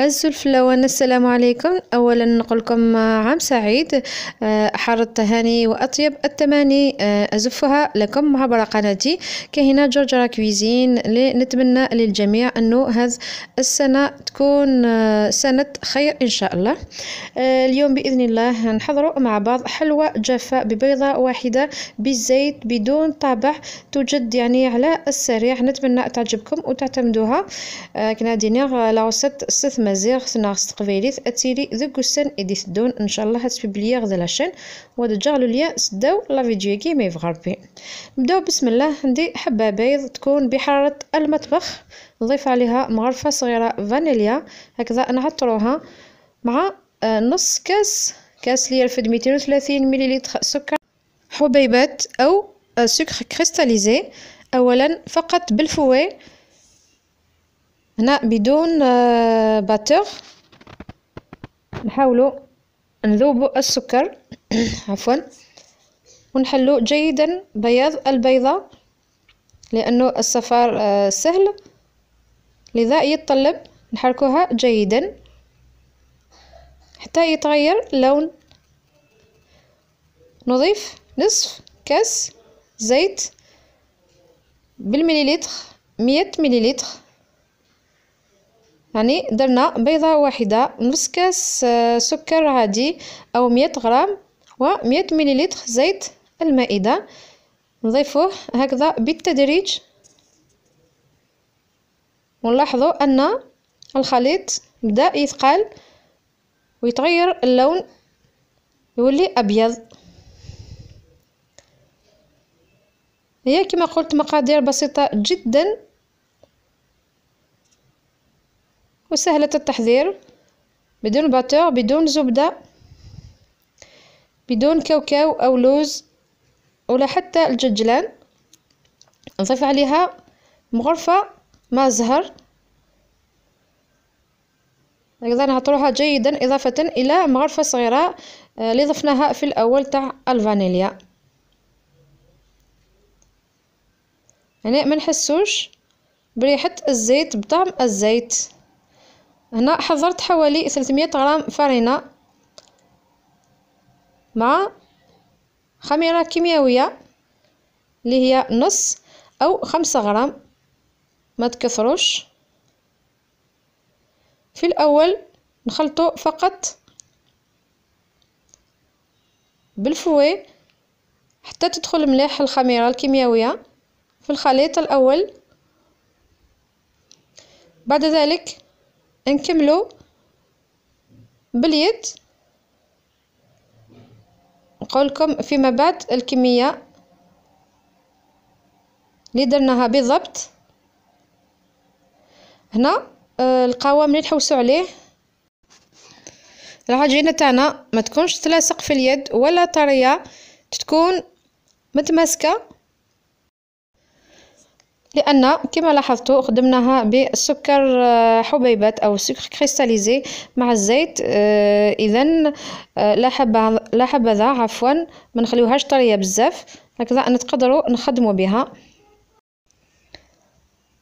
الزلفلون السلام عليكم اولا نقولكم آه، عام سعيد آه، حار التهاني واطيب التماني آه، ازفها لكم عبر قناتي كهنا جرجرة كويزين نتمنى للجميع انه هذا السنة تكون سنة خير ان شاء الله اليوم باذن الله نحضروا مع بعض حلوى جافة ببيضة واحدة بالزيت بدون طابع توجد يعني على السريع نتمنى تعجبكم وتعتمدوها كنا دينيغ لا روسيت مزيغ سناغ ستقبيليث أتيلي ذو قسان إدي ثدون إن شاء الله هاتفي بليغ ذا لاشين وادا جعلو ليا سداو لا فيديو كي ميف غربي نبداو بسم الله عندي حبة بيض تكون بحرارة المطبخ نضيف عليها مغرفة صغيرة فانيليا هكذا نعطروها مع آه، نص كاس كاس ليا الفد ميتين وثلاثين مليليتر سكر حبيبات أو آه، سكر كريستاليزي أولا فقط بالفوي هنا بدون باتور آه، نحاولوا نذوبوا السكر عفوا ونحلوا جيدا بياض البيضة لأنه الصفار آه، سهل لذا يتطلب نحركها جيدا حتى يتغير اللون نضيف نصف كاس زيت بالمليلتر مية مليلتر يعني درنا بيضة واحدة نص كاس آه، سكر عادي أو مية غرام ومية مليلتر زيت المائدة نضيفوه هكذا بالتدريج ونلاحظوا أن الخليط بدأ يثقل ويتغير اللون يولي أبيض هي كما قلت مقادير بسيطة جدا وسهلة التحضير بدون باتور بدون زبدة بدون كاوكاو أو لوز ولا حتى الججلان نضيف عليها مغرفة ما زهر أيضا نعطروها جيدا إضافة إلى مغرفة صغيرة آه، اللي ضفناها في الأول تاع الفانيليا يعني ما نحسوش بريحة الزيت بطعم الزيت هنا حضرت حوالي 300 غرام فرينة مع خميرة كيميائية اللي هي نص أو خمسة غرام ما تكثروش في الأول نخلطو فقط بالفوي حتى تدخل مليح الخميرة الكيميائية في الخليط الأول بعد ذلك نكملو باليد نقولكم فيما بعد الكمية اللي درناها بالضبط هنا القوام آه، اللي نحوسو عليه العجينة تاعنا ما تكونش تلاصق في اليد ولا طرية تكون متماسكة لأن كما لاحظتوا خدمناها بالسكر آه، حبيبات أو سكر كريستاليزي مع الزيت آه، إذا آه، لا حبذا عفوا ما نخليوهاش طرية بزاف هكذا نتقدروا نخدموا بها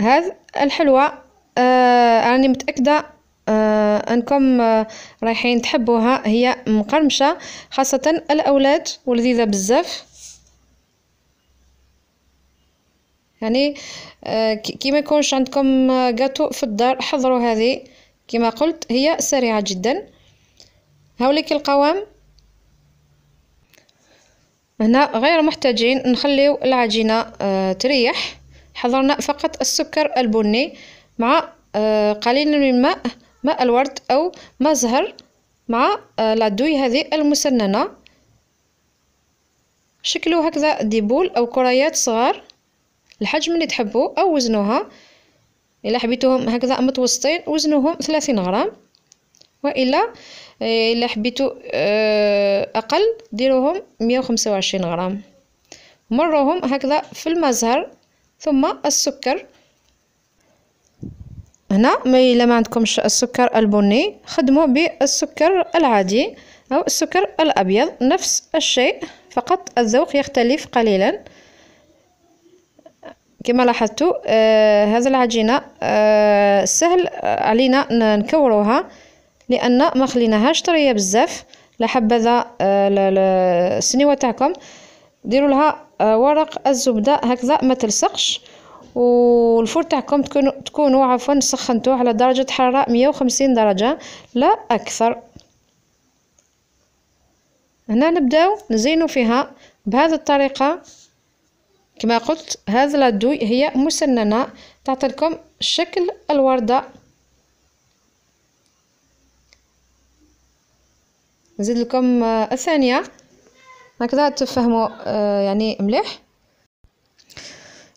هذا الحلوى آه راني متاكده آه انكم آه رايحين تحبوها هي مقرمشه خاصه الاولاد ولذيذه بزاف يعني آه، كي ما يكونش عندكم جاتو آه، في الدار حضروا هذه كما قلت هي سريعه جدا هاوليك القوام هنا غير محتاجين نخليو العجينه آه، تريح حضرنا فقط السكر البني مع قليل من الماء ماء الورد او ماء زهر مع لادوي هذه المسننه شكلوا هكذا ديبول او كريات صغار الحجم اللي تحبوا او وزنوها الا حبيتوهم هكذا متوسطين وزنوهم 30 غرام والا آه، الا حبيتو آه، اقل ديروهم 125 غرام مروهم هكذا في المزهر ثم السكر هنا ما الا ما عندكمش السكر البني خدموا بالسكر العادي او السكر الابيض نفس الشيء فقط الذوق يختلف قليلا كما لاحظتوا آه هذا العجينه آه سهل آه، علينا نكوروها لان ما خليناهاش طريه بزاف لا حبذا آه السنيوه تاعكم ديروا لها آه ورق الزبده هكذا ما تلصقش والفور تاعكم تكونوا تكونوا عفوا سخنتوه على درجه حراره 150 درجه لا اكثر هنا نبداو نزينو فيها بهذه الطريقه كما قلت هذا لادوي هي مسننة تعطي لكم شكل الوردة نزيد لكم آه، الثانية هكذا تفهموا آه، يعني مليح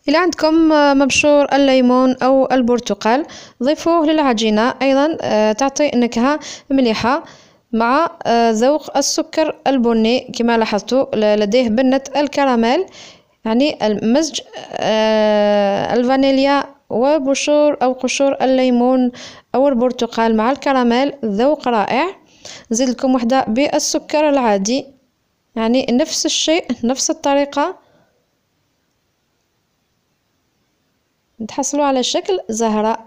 إلى عندكم آه، مبشور الليمون أو البرتقال ضيفوه للعجينة أيضا تعطي نكهة مليحة مع ذوق السكر البني كما لاحظتوا لديه بنة الكراميل يعني مزج آه، الفانيليا وبشور أو قشور الليمون أو البرتقال مع الكراميل ذوق رائع نزيد لكم وحدة بالسكر العادي يعني نفس الشيء نفس الطريقة تحصلوا على شكل زهرة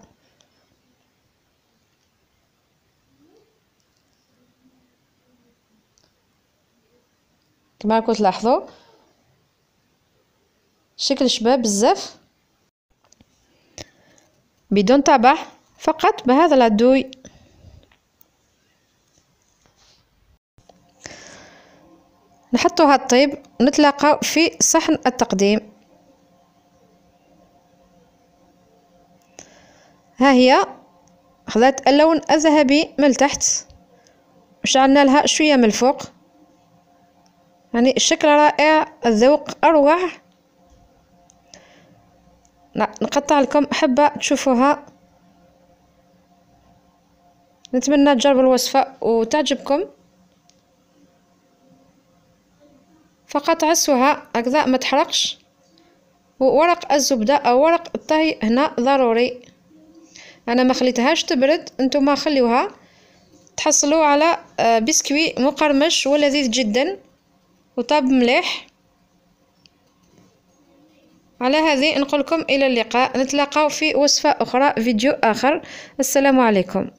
كما راكم تلاحظوا شكل شباب بزاف بدون طبع فقط بهذا لادوي نحطوها الطيب نتلاقاو في صحن التقديم ها هي خذات اللون الذهبي من التحت وشعلنا لها شويه من الفوق يعني الشكل رائع الذوق اروع نقطع لكم حبة تشوفوها نتمنى تجربوا الوصفة وتعجبكم فقط عسوها هكذا ما تحرقش وورق الزبدة أو ورق الطهي هنا ضروري أنا ما خليتهاش تبرد انتم خليوها تحصلوا على آه، بسكوي مقرمش ولذيذ جدا وطاب مليح على هذه نقولكم إلى اللقاء نتلاقاو في وصفة أخرى فيديو آخر السلام عليكم